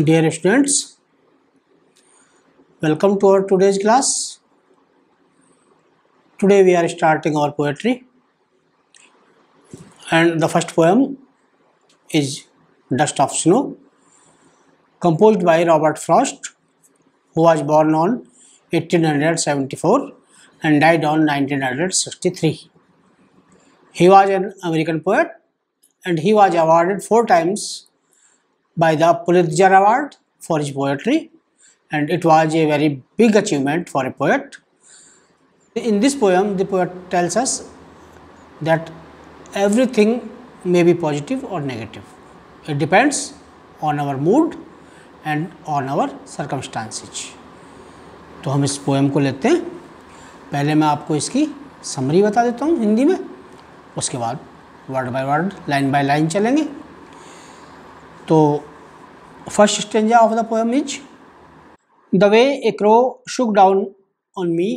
dear students welcome to our today's class today we are starting our poetry and the first poem is dust of snow composed by robert frost who was born on 1874 and died on 1963 he was an american poet and he was awarded four times by the Pulitzer Award for his poetry and it was a very big achievement for a poet. In this poem, the poet tells us that everything may be positive or negative. It depends on our mood and on our circumstances. तो हम इस poem को लेते हैं पहले मैं आपको इसकी समरी बता देता हूँ हिंदी में उसके बाद word by word line by line चलेंगे तो first stanza of the poem is the way a crow shook down on me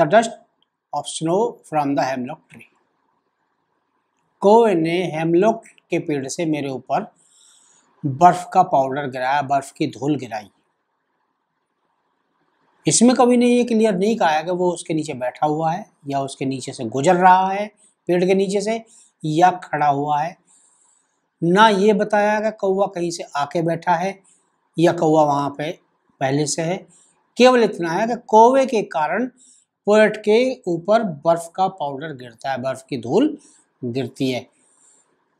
the dust of snow from the hemlock tree को ने हेमलॉक के पेड़ से मेरे ऊपर बर्फ़ का पाउडर गिराया बर्फ़ की धूल गिराई इसमें कभी ने ये क्लियर नहीं कहा है कि वो उसके नीचे बैठा हुआ है या उसके नीचे से गुजर रहा है पेड़ के नीचे से या खड़ा हुआ है ना ये बताया कि कौवा कहीं से आके बैठा है या कौवा वहाँ पे पहले से है केवल इतना है कि कौवे के कारण पोएट के ऊपर बर्फ़ का पाउडर गिरता है बर्फ़ की धूल गिरती है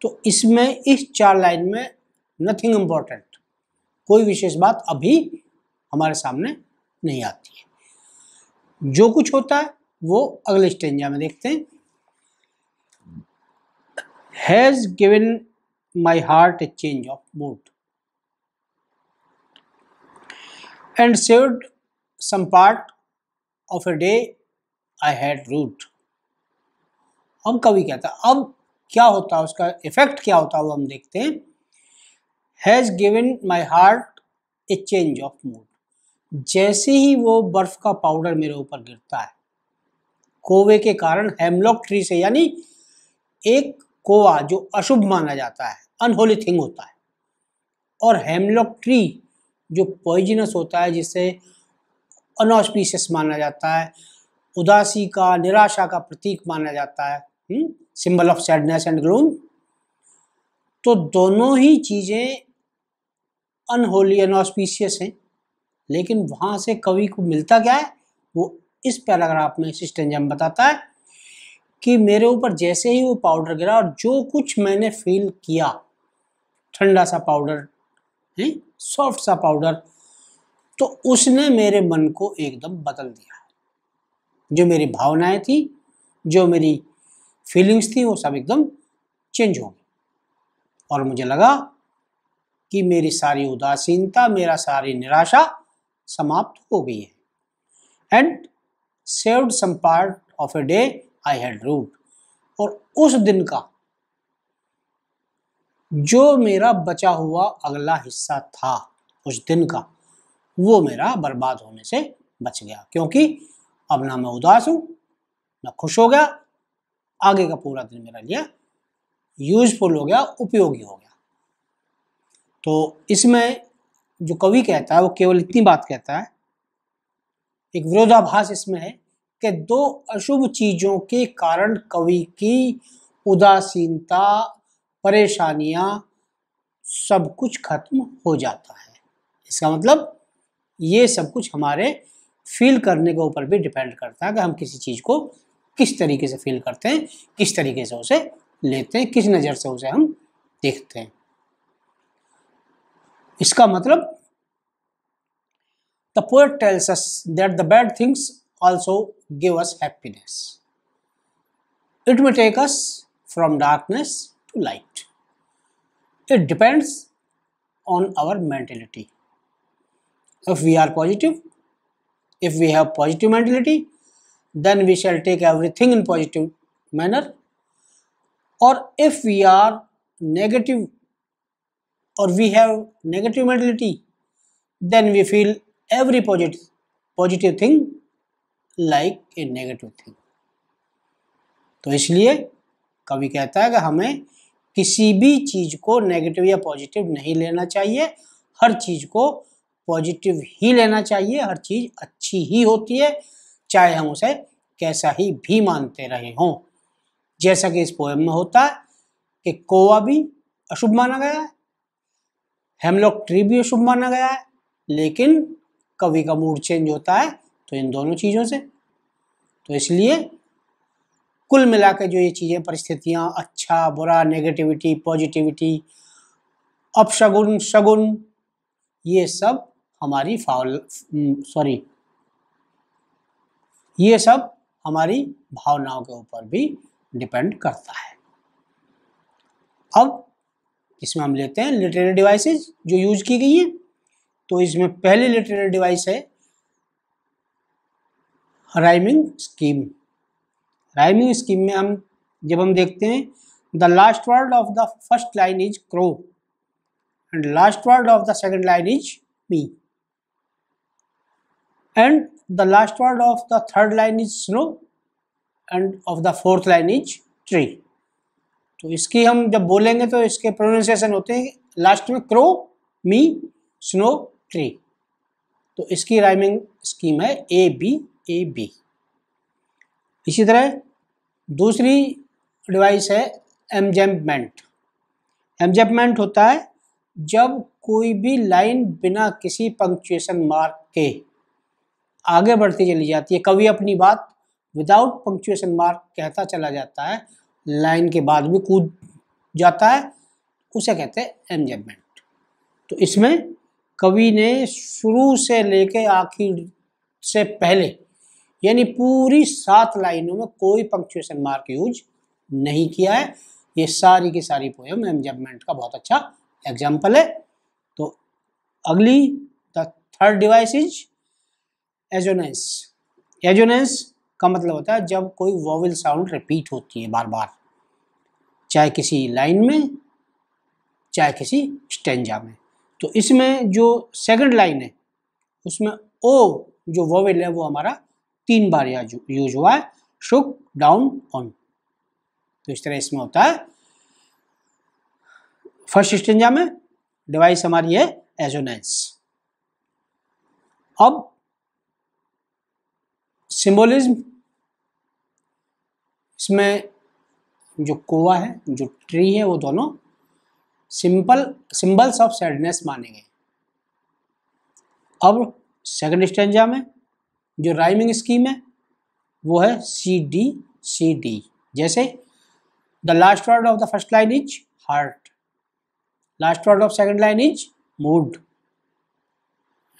तो इसमें इस चार लाइन में नथिंग इम्पोर्टेंट कोई विशेष बात अभी हमारे सामने नहीं आती है जो कुछ होता है वो अगले स्टेंजा में देखते हैं has given my heart a change of mood and saved some part of a day I had root. अब कभी कहता अब क्या होता उसका इफेक्ट क्या होता है वो हम देखते हैं has given my heart a change of mood जैसे ही वो बर्फ का पाउडर मेरे ऊपर गिरता है कोवे के कारण हेमलॉक ट्री से यानी एक कोवा जो अशुभ माना जाता है अनहोली थिंग होता है और हेमलॉक ट्री जो पॉइजनस होता है जिसे अनऑस्पीशियस माना जाता है उदासी का निराशा का प्रतीक माना जाता है symbol of sadness and gloom तो दोनों ही चीज़ें अनहोली अनऑस्पीशियस हैं लेकिन वहाँ से कवि को मिलता क्या है वो इस पैराग्राफ में सिस्टेंजम बताता है कि मेरे ऊपर जैसे ही वो पाउडर गिरा और जो कुछ मैंने फील किया ठंडा सा पाउडर हैं सॉफ्ट सा पाउडर तो उसने मेरे मन को एकदम बदल दिया जो मेरी भावनाएं थी जो मेरी फीलिंग्स थी वो सब एकदम चेंज हो गई और मुझे लगा कि मेरी सारी उदासीनता मेरा सारी निराशा समाप्त हो गई है and saved some part of a day I had rued और उस दिन का जो मेरा बचा हुआ अगला हिस्सा था उस दिन का वो मेरा बर्बाद होने से बच गया क्योंकि अब ना मैं उदास हूँ ना खुश हो गया आगे का पूरा दिन मेरा लिए यूजफुल हो गया उपयोगी हो गया तो इसमें जो कवि कहता है वो केवल इतनी बात कहता है एक विरोधाभास इसमें है कि दो अशुभ चीज़ों के कारण कवि की उदासीनता परेशानियां सब कुछ खत्म हो जाता है इसका मतलब ये सब कुछ हमारे फील करने के ऊपर भी डिपेंड करता है कि हम किसी चीज़ को किस तरीके से फील करते हैं किस तरीके से उसे लेते हैं किस नज़र से उसे हम देखते हैं इसका मतलब the poet tells us that the bad things also give us happiness. It may take us from darkness to light. It depends on our mentality. If we are positive, if we have positive mentality, then we shall take everything in positive manner. Or if we are negative or we have negative mentality, then we feel every positive, positive thing like a negative thing तो इसलिए कवि कहता है कि हमें किसी भी चीज़ को नेगेटिव या पॉजिटिव नहीं लेना चाहिए हर चीज़ को पॉजिटिव ही लेना चाहिए हर चीज़ अच्छी ही होती है चाहे हम उसे कैसा ही भी मानते रहे हों जैसा कि इस पोएम में होता है कि कोवा भी अशुभ माना गया है हेमलॉक ट्री भी अशुभ माना गया है लेकिन कवि का मूड चेंज होता है तो इन दोनों चीज़ों से तो इसलिए कुल मिला के जो ये चीज़ें परिस्थितियाँ अच्छा बुरा नेगेटिविटी पॉजिटिविटी अपशगुन शगुन ये सब हमारी फाउल सॉरी हम्म, ये सब हमारी भावनाओं के ऊपर भी डिपेंड करता है अब इसमें हम लेते हैं लिटरेरी डिवाइसेस जो यूज की गई हैं तो इसमें पहले लिटरेरी डिवाइस है राइमिंग स्कीम राइमिंग स्कीम में हम जब हम देखते हैं the last word of the first line is crow and last word of the second line is me and the last word of the third line is snow and of the fourth line is tree तो इसकी हम जब बोलेंगे तो इसके pronunciation होते हैं last में क्रो मी स्नो ट्री तो इसकी राइमिंग स्कीम है ए बी ए बी इसी तरह दूसरी डिवाइस है एमजेपमेंट एमजेम्पमेंट होता है जब कोई भी लाइन बिना किसी पंक्चुएशन मार्क के आगे बढ़ती चली जाती है कभी अपनी बात विदाउट पंक्चुएशन मार्क कहता चला जाता है लाइन के बाद भी कूद जाता है उसे कहते हैं एमजेबमेंट तो इसमें कवि ने शुरू से लेके आखिर से पहले यानी पूरी सात लाइनों में कोई पंक्चुएशन मार्क यूज नहीं किया है ये सारी की सारी पोएम एमजमेंट का बहुत अच्छा एग्जाम्पल है तो अगली the third device is assonance assonance का मतलब होता है जब कोई वोवल साउंड रिपीट होती है बार बार चाहे किसी लाइन में चाहे किसी स्टेंजा में तो इसमें जो सेकंड लाइन है उसमें ओ जो वोवेल है वो हमारा तीन बार यूज हुआ है शुक डाउन ऑन तो इस तरह इसमें होता है फर्स्ट स्टेंजा में डिवाइस हमारी है एजोनेंस अब सिंबोलिज्म इसमें जो कोवा है जो ट्री है वो दोनों सिंपल सिंबल्स ऑफ सैडनेस मानेंगे अब सेकंड स्टेंजा में जो राइमिंग स्कीम है वो है सी डी सी डी जैसे the last word of the first line is heart last word of second line is mood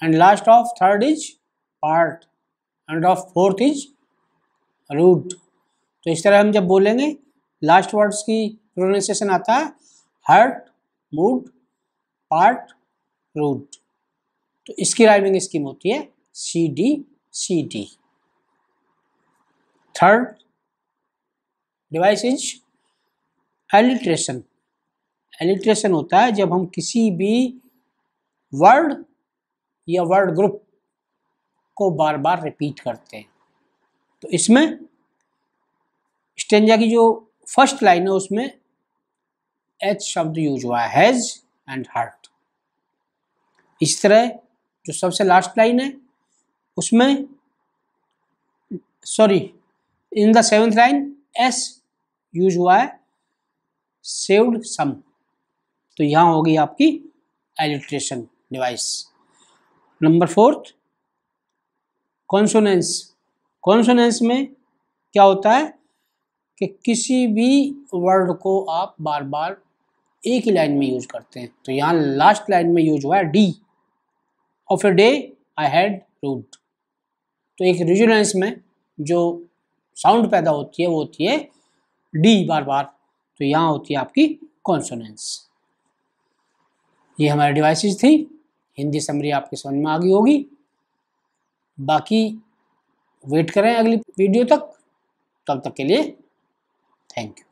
and last of third is part and of fourth is rued तो इस तरह हम जब बोलेंगे last words की pronunciation आता है हार्ट मूड पार्ट रूट तो इसकी राइमिंग स्कीम होती है C D CD. Third device is alliteration. एलिट्रेशन होता है जब हम किसी भी वर्ड या वर्ड ग्रुप को बार बार रिपीट करते हैं तो इसमें स्टेंजा की जो फर्स्ट लाइन है उसमें एच शब्द यूज हुआ हैज एंड हर्ट इस तरह जो सबसे लास्ट लाइन है उसमें sorry in the seventh line S use हुआ है सेव्ड सम तो यहाँ होगी आपकी alliteration device number fourth consonance consonance में क्या होता है कि किसी भी वर्ड को आप बार बार एक ही लाइन में यूज करते हैं तो यहाँ लास्ट लाइन में यूज हुआ है D of a day I had rued तो एक रिजोनेंस में जो साउंड पैदा होती है वो होती है डी बार बार तो यहाँ होती है आपकी कॉन्सोनेंस ये हमारे डिवाइसेस थी हिंदी समरी आपके समझ में आ गई होगी बाकी वेट करें अगली वीडियो तक तब तक के लिए थैंक यू